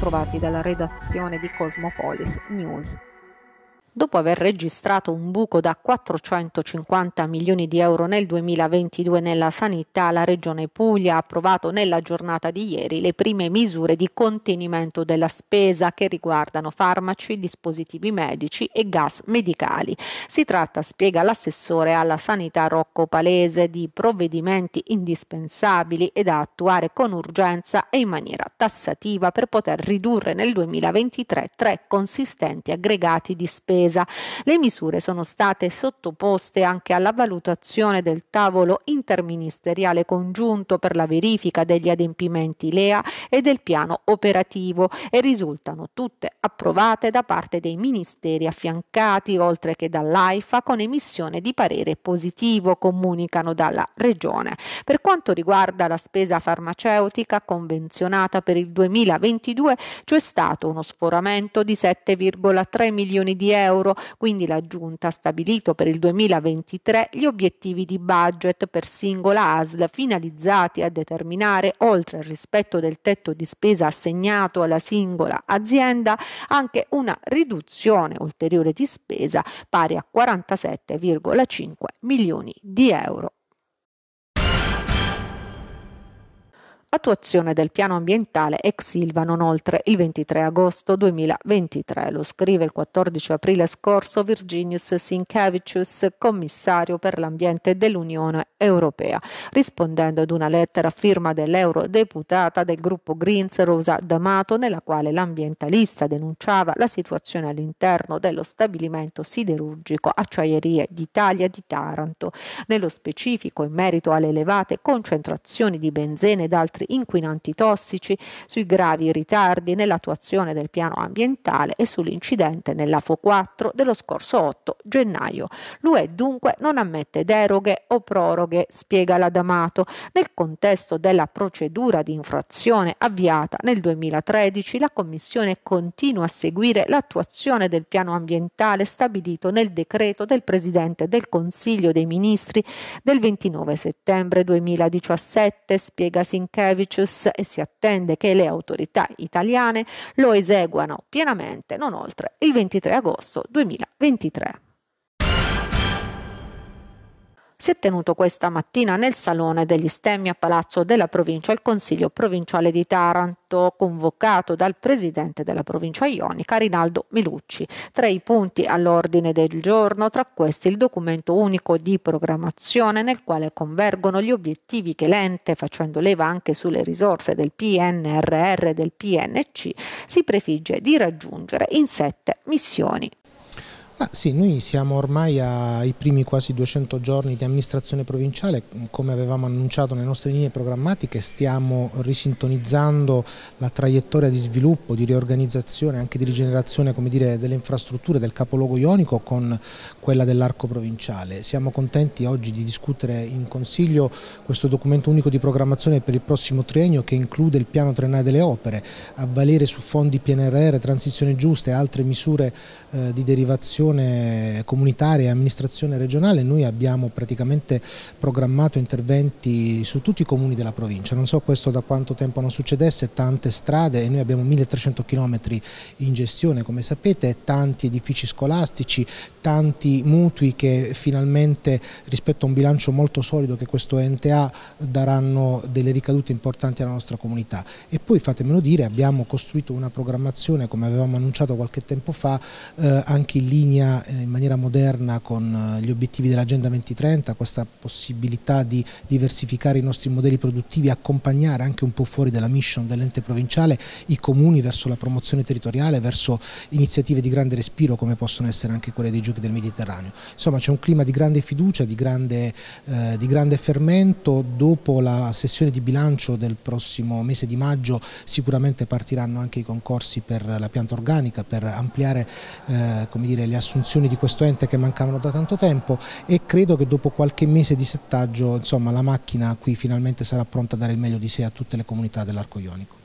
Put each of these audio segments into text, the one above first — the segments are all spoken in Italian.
trovati dalla redazione di Cosmopolis News dopo aver registrato un buco da 450 milioni di euro nel 2022 nella sanità, la Regione Puglia ha approvato nella giornata di ieri le prime misure di contenimento della spesa che riguardano farmaci, dispositivi medici e gas medicali. Si tratta, spiega l'assessore alla sanità Rocco Palese, di provvedimenti indispensabili e da attuare con urgenza e in maniera tassativa per poter ridurre nel 2023 tre consistenti aggregati di spesa spesa. Le misure sono state sottoposte anche alla valutazione del tavolo interministeriale congiunto per la verifica degli adempimenti LEA e del piano operativo e risultano tutte approvate da parte dei ministeri affiancati, oltre che dall'AIFA, con emissione di parere positivo, comunicano dalla Regione. Per quanto riguarda la spesa farmaceutica convenzionata per il 2022, c'è stato uno sforamento di 7,3 milioni di euro euro, quindi la Giunta ha stabilito per il 2023 gli obiettivi di budget per singola ASL finalizzati a determinare, oltre al rispetto del tetto di spesa assegnato alla singola azienda, anche una riduzione ulteriore di spesa pari a 47,5 milioni di euro attuazione del piano ambientale ex Silva non oltre il 23 agosto 2023. Lo scrive il 14 aprile scorso Virginius Sinkevicius, commissario per l'ambiente dell'Unione Europea, rispondendo ad una lettera a firma dell'eurodeputata del gruppo Greens Rosa D'Amato, nella quale l'ambientalista denunciava la situazione all'interno dello stabilimento siderurgico Acciaierie d'Italia di Taranto, nello specifico in merito alle elevate concentrazioni di benzene ed altri altri inquinanti tossici, sui gravi ritardi nell'attuazione del piano ambientale e sull'incidente nell'AFO 4 dello scorso 8 gennaio. L'UE dunque non ammette deroghe o proroghe, spiega la D'Amato. Nel contesto della procedura di infrazione avviata nel 2013, la Commissione continua a seguire l'attuazione del piano ambientale stabilito nel decreto del Presidente del Consiglio dei Ministri del 29 settembre 2017, spiega Sinclair Shevicius e si attende che le autorità italiane lo eseguano pienamente non oltre il 23 agosto 2023 si è tenuto questa mattina nel Salone degli Stemmi a Palazzo della Provincia il Consiglio Provinciale di Taranto, convocato dal Presidente della Provincia Ionica, Rinaldo Milucci. Tra i punti all'ordine del giorno, tra questi il documento unico di programmazione nel quale convergono gli obiettivi che l'ente, facendo leva anche sulle risorse del PNRR e del PNC, si prefigge di raggiungere in sette missioni Ah, sì, noi siamo ormai ai primi quasi 200 giorni di amministrazione provinciale, come avevamo annunciato nelle nostre linee programmatiche stiamo risintonizzando la traiettoria di sviluppo, di riorganizzazione, anche di rigenerazione dire, delle infrastrutture del capoluogo ionico con quella dell'arco provinciale. Siamo contenti oggi di discutere in Consiglio questo documento unico di programmazione per il prossimo triennio che include il piano triennale delle opere, a valere su fondi PNRR, transizione giusta e altre misure eh, di derivazione comunitaria e amministrazione regionale noi abbiamo praticamente programmato interventi su tutti i comuni della provincia, non so questo da quanto tempo non succedesse, tante strade e noi abbiamo 1300 km in gestione come sapete, tanti edifici scolastici, tanti mutui che finalmente rispetto a un bilancio molto solido che questo ente ha daranno delle ricadute importanti alla nostra comunità e poi fatemelo dire abbiamo costruito una programmazione come avevamo annunciato qualche tempo fa eh, anche in linea eh, in maniera moderna con eh, gli obiettivi dell'Agenda 2030, questa possibilità di diversificare i nostri modelli produttivi, accompagnare anche un po' fuori dalla mission dell'ente provinciale i comuni verso la promozione territoriale, verso iniziative di grande respiro come possono essere anche quelle dei giochi del Mediterraneo. Insomma c'è un clima di grande fiducia, di grande, eh, di grande fermento, dopo la sessione di bilancio del prossimo mese di maggio sicuramente partiranno anche i concorsi per la pianta organica, per ampliare eh, eh, dire, le assunzioni di questo ente che mancavano da tanto tempo e credo che dopo qualche mese di settaggio insomma, la macchina qui finalmente sarà pronta a dare il meglio di sé a tutte le comunità dell'arco ionico.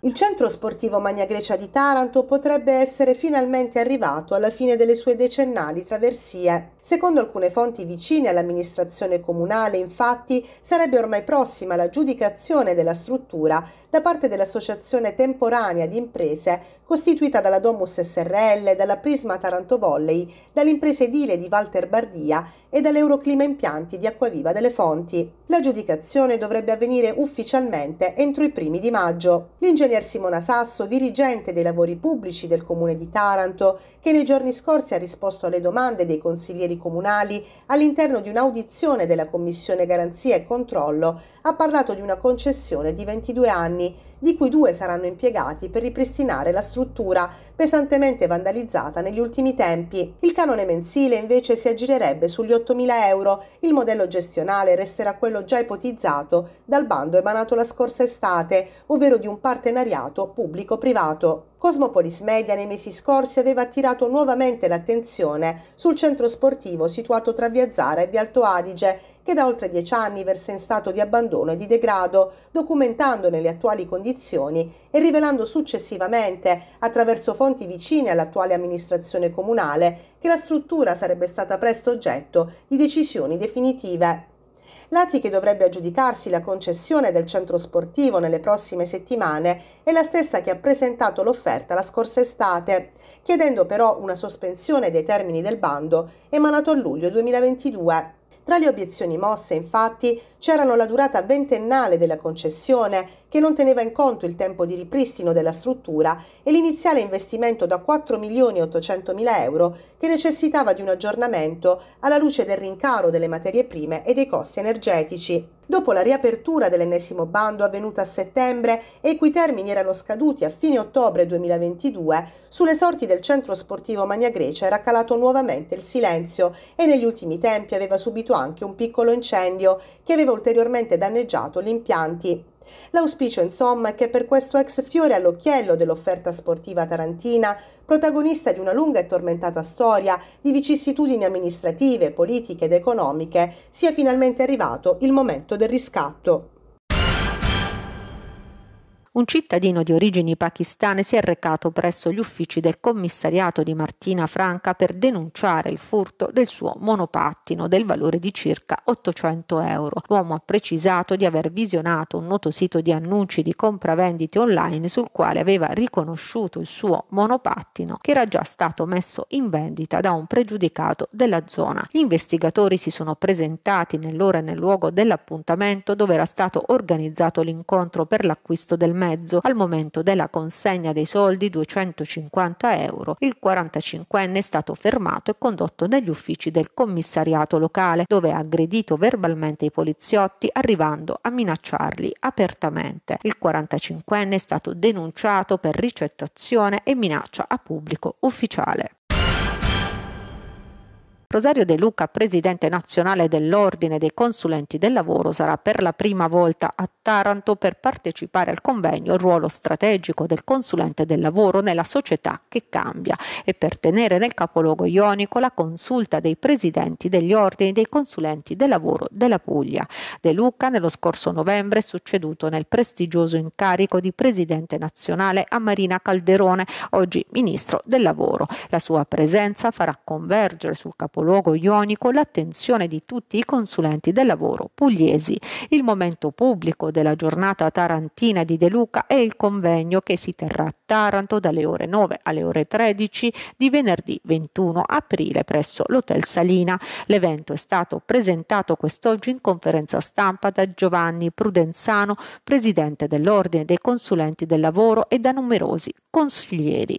Il centro sportivo Magna Grecia di Taranto potrebbe essere finalmente arrivato alla fine delle sue decennali traversie. Secondo alcune fonti vicine all'amministrazione comunale, infatti, sarebbe ormai prossima la giudicazione della struttura da parte dell'Associazione Temporanea di Imprese, costituita dalla Domus SRL, dalla Prisma Taranto Volley, dall'impresa edile di Walter Bardia e dall'Euroclima Impianti di Acquaviva delle Fonti. L'aggiudicazione dovrebbe avvenire ufficialmente entro i primi di maggio. L'ingegner Simona Sasso, dirigente dei lavori pubblici del Comune di Taranto, che nei giorni scorsi ha risposto alle domande dei consiglieri comunali all'interno di un'audizione della Commissione Garanzia e Controllo, ha parlato di una concessione di 22 anni day di cui due saranno impiegati per ripristinare la struttura pesantemente vandalizzata negli ultimi tempi. Il canone mensile invece si aggirerebbe sugli 8.000 euro, il modello gestionale resterà quello già ipotizzato dal bando emanato la scorsa estate, ovvero di un partenariato pubblico-privato. Cosmopolis Media nei mesi scorsi aveva attirato nuovamente l'attenzione sul centro sportivo situato tra Via Zara e Via Alto Adige, che da oltre dieci anni versa in stato di abbandono e di degrado, documentando nelle attuali condizioni condizioni e rivelando successivamente, attraverso fonti vicine all'attuale amministrazione comunale, che la struttura sarebbe stata presto oggetto di decisioni definitive. L'ATI che dovrebbe aggiudicarsi la concessione del centro sportivo nelle prossime settimane è la stessa che ha presentato l'offerta la scorsa estate, chiedendo però una sospensione dei termini del bando emanato a luglio 2022. Tra le obiezioni mosse, infatti, c'erano la durata ventennale della concessione che non teneva in conto il tempo di ripristino della struttura e l'iniziale investimento da 4.800.000 euro che necessitava di un aggiornamento alla luce del rincaro delle materie prime e dei costi energetici. Dopo la riapertura dell'ennesimo bando avvenuta a settembre e i cui termini erano scaduti a fine ottobre 2022, sulle sorti del centro sportivo Magna Grecia era calato nuovamente il silenzio e negli ultimi tempi aveva subito anche un piccolo incendio che aveva ulteriormente danneggiato gli impianti. L'auspicio insomma è che per questo ex fiore all'occhiello dell'offerta sportiva tarantina, protagonista di una lunga e tormentata storia di vicissitudini amministrative, politiche ed economiche, sia finalmente arrivato il momento del riscatto un cittadino di origini pakistane si è recato presso gli uffici del commissariato di Martina Franca per denunciare il furto del suo monopattino del valore di circa 800 euro. L'uomo ha precisato di aver visionato un noto sito di annunci di compravendite online sul quale aveva riconosciuto il suo monopattino che era già stato messo in vendita da un pregiudicato della zona. Gli investigatori si sono presentati nell'ora e nel luogo dell'appuntamento dove era stato organizzato l'incontro per l'acquisto del mezzo mezzo al momento della consegna dei soldi 250 euro. Il 45enne è stato fermato e condotto negli uffici del commissariato locale dove ha aggredito verbalmente i poliziotti arrivando a minacciarli apertamente. Il 45enne è stato denunciato per ricettazione e minaccia a pubblico ufficiale. Rosario De Luca, presidente nazionale dell'Ordine dei Consulenti del Lavoro, sarà per la prima volta a Taranto per partecipare al convegno Il ruolo strategico del consulente del lavoro nella società che cambia e per tenere nel capoluogo ionico la consulta dei presidenti degli ordini dei consulenti del lavoro della Puglia. De Luca nello scorso novembre è succeduto nel prestigioso incarico di presidente nazionale a Marina Calderone, oggi ministro del lavoro. La sua presenza farà convergere sul capoluogo capoluogo ionico l'attenzione di tutti i consulenti del lavoro pugliesi, il momento pubblico della giornata tarantina di De Luca è il convegno che si terrà a Taranto dalle ore 9 alle ore 13 di venerdì 21 aprile presso l'Hotel Salina. L'evento è stato presentato quest'oggi in conferenza stampa da Giovanni Prudenzano, presidente dell'Ordine dei consulenti del lavoro e da numerosi consiglieri.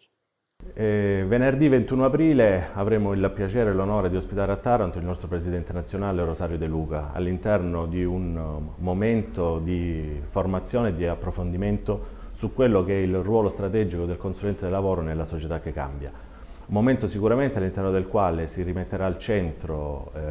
E eh, venerdì 21 aprile avremo il piacere e l'onore di ospitare a Taranto il nostro presidente nazionale Rosario De Luca all'interno di un um, momento di formazione e di approfondimento su quello che è il ruolo strategico del consulente del lavoro nella società che cambia. Un momento sicuramente all'interno del quale si rimetterà al centro eh,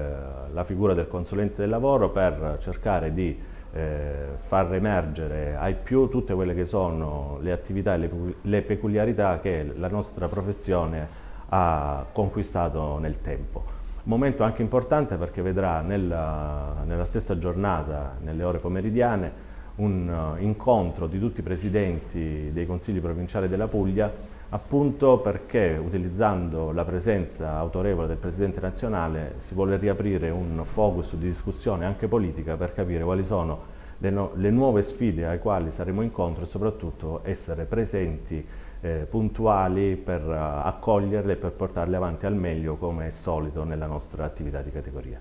la figura del consulente del lavoro per cercare di eh, far emergere ai più tutte quelle che sono le attività e le, le peculiarità che la nostra professione ha conquistato nel tempo. Momento anche importante perché vedrà nella, nella stessa giornata, nelle ore pomeridiane, un eh, incontro di tutti i presidenti dei consigli provinciali della Puglia appunto perché utilizzando la presenza autorevole del Presidente nazionale si vuole riaprire un focus di discussione anche politica per capire quali sono le, no le nuove sfide alle quali saremo incontro e soprattutto essere presenti, eh, puntuali per uh, accoglierle e per portarle avanti al meglio come è solito nella nostra attività di categoria.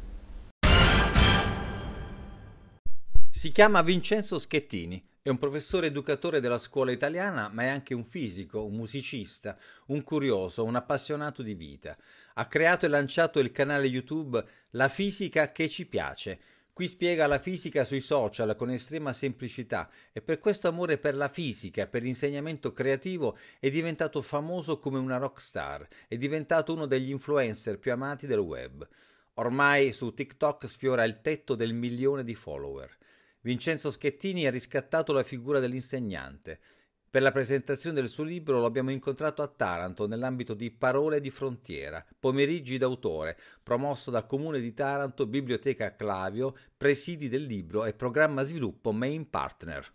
Si chiama Vincenzo Schettini, è un professore educatore della scuola italiana, ma è anche un fisico, un musicista, un curioso, un appassionato di vita. Ha creato e lanciato il canale YouTube La fisica che ci piace. Qui spiega la fisica sui social con estrema semplicità e per questo amore per la fisica, per l'insegnamento creativo, è diventato famoso come una rockstar, è diventato uno degli influencer più amati del web. Ormai su TikTok sfiora il tetto del milione di follower. Vincenzo Schettini ha riscattato la figura dell'insegnante. Per la presentazione del suo libro lo abbiamo incontrato a Taranto nell'ambito di Parole di frontiera, Pomeriggi d'autore, promosso da Comune di Taranto, Biblioteca Clavio, Presidi del libro e Programma Sviluppo Main Partner.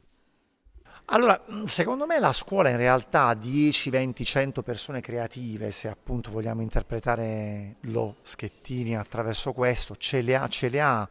Allora, secondo me la scuola in realtà ha 10, 20, 100 persone creative, se appunto vogliamo interpretare lo Schettini attraverso questo, ce le ha, ce le ha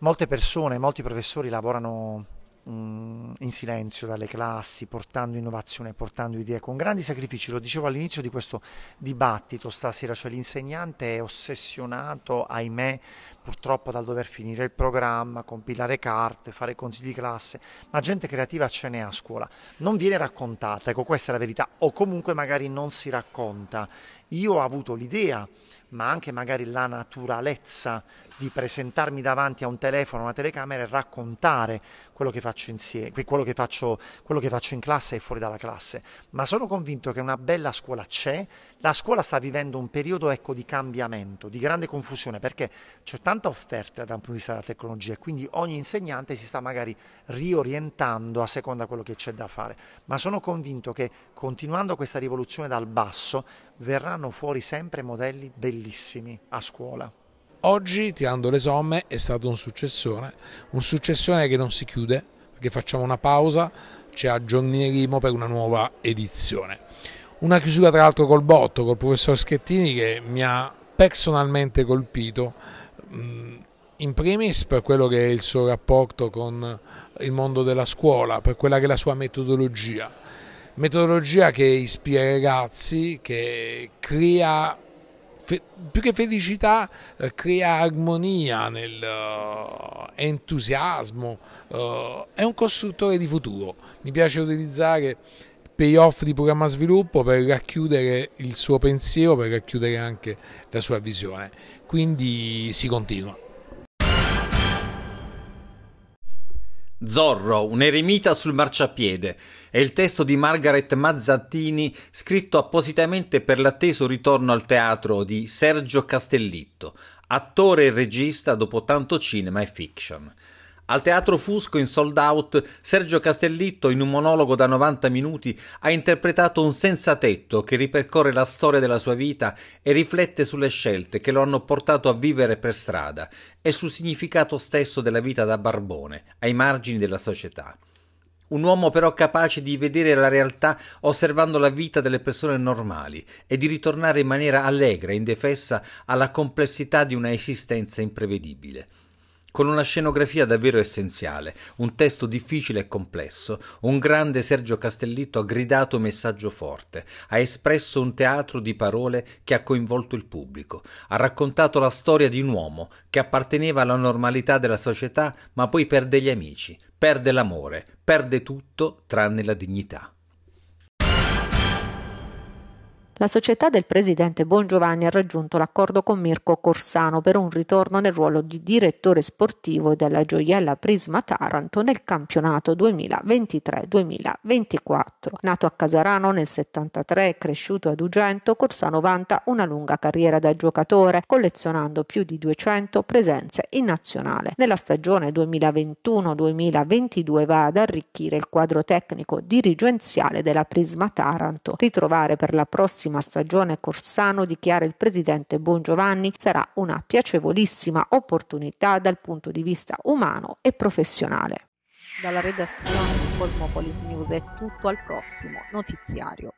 molte persone, molti professori lavorano mm, in silenzio dalle classi, portando innovazione, portando idee con grandi sacrifici. Lo dicevo all'inizio di questo dibattito stasera, cioè l'insegnante è ossessionato, ahimè, purtroppo dal dover finire il programma, compilare carte, fare consigli di classe, ma gente creativa ce n'è a scuola. Non viene raccontata, ecco questa è la verità, o comunque magari non si racconta. Io ho avuto l'idea ma anche magari la naturalezza di presentarmi davanti a un telefono, una telecamera e raccontare quello che faccio, insieme, quello che faccio, quello che faccio in classe e fuori dalla classe. Ma sono convinto che una bella scuola c'è, la scuola sta vivendo un periodo ecco, di cambiamento, di grande confusione, perché c'è tanta offerta dal punto di vista della tecnologia, quindi ogni insegnante si sta magari riorientando a seconda di quello che c'è da fare. Ma sono convinto che continuando questa rivoluzione dal basso verranno fuori sempre modelli bellissimi a scuola. Oggi, tirando le somme, è stato un successone, un successone che non si chiude, perché facciamo una pausa, ci aggiorneremo per una nuova edizione. Una chiusura tra l'altro col botto, col professor Schettini che mi ha personalmente colpito, mm, in primis per quello che è il suo rapporto con il mondo della scuola, per quella che è la sua metodologia. Metodologia che ispira i ragazzi, che crea più che felicità eh, crea armonia nel uh, entusiasmo uh, è un costruttore di futuro mi piace utilizzare payoff di programma sviluppo per racchiudere il suo pensiero, per racchiudere anche la sua visione. Quindi si continua. Zorro, un eremita sul marciapiede, è il testo di Margaret Mazzattini scritto appositamente per l'atteso ritorno al teatro di Sergio Castellitto, attore e regista dopo tanto cinema e fiction. Al Teatro Fusco in sold out, Sergio Castellitto, in un monologo da 90 minuti, ha interpretato un senza tetto che ripercorre la storia della sua vita e riflette sulle scelte che lo hanno portato a vivere per strada e sul significato stesso della vita da barbone, ai margini della società. Un uomo però capace di vedere la realtà osservando la vita delle persone normali e di ritornare in maniera allegra e indefessa alla complessità di una esistenza imprevedibile con una scenografia davvero essenziale, un testo difficile e complesso, un grande Sergio Castellitto ha gridato messaggio forte, ha espresso un teatro di parole che ha coinvolto il pubblico, ha raccontato la storia di un uomo che apparteneva alla normalità della società ma poi perde gli amici, perde l'amore, perde tutto tranne la dignità. La società del presidente Bongiovanni ha raggiunto l'accordo con Mirko Corsano per un ritorno nel ruolo di direttore sportivo della gioiella Prisma Taranto nel campionato 2023-2024. Nato a Casarano nel 73 e cresciuto ad Ugento, Corsano vanta una lunga carriera da giocatore, collezionando più di 200 presenze in nazionale. Nella stagione 2021-2022 va ad arricchire il quadro tecnico dirigenziale della Prisma Taranto. Ritrovare per la prossima prossima stagione Corsano, dichiara il presidente Bongiovanni, sarà una piacevolissima opportunità dal punto di vista umano e professionale. Dalla redazione di Cosmopolis News è tutto al prossimo notiziario.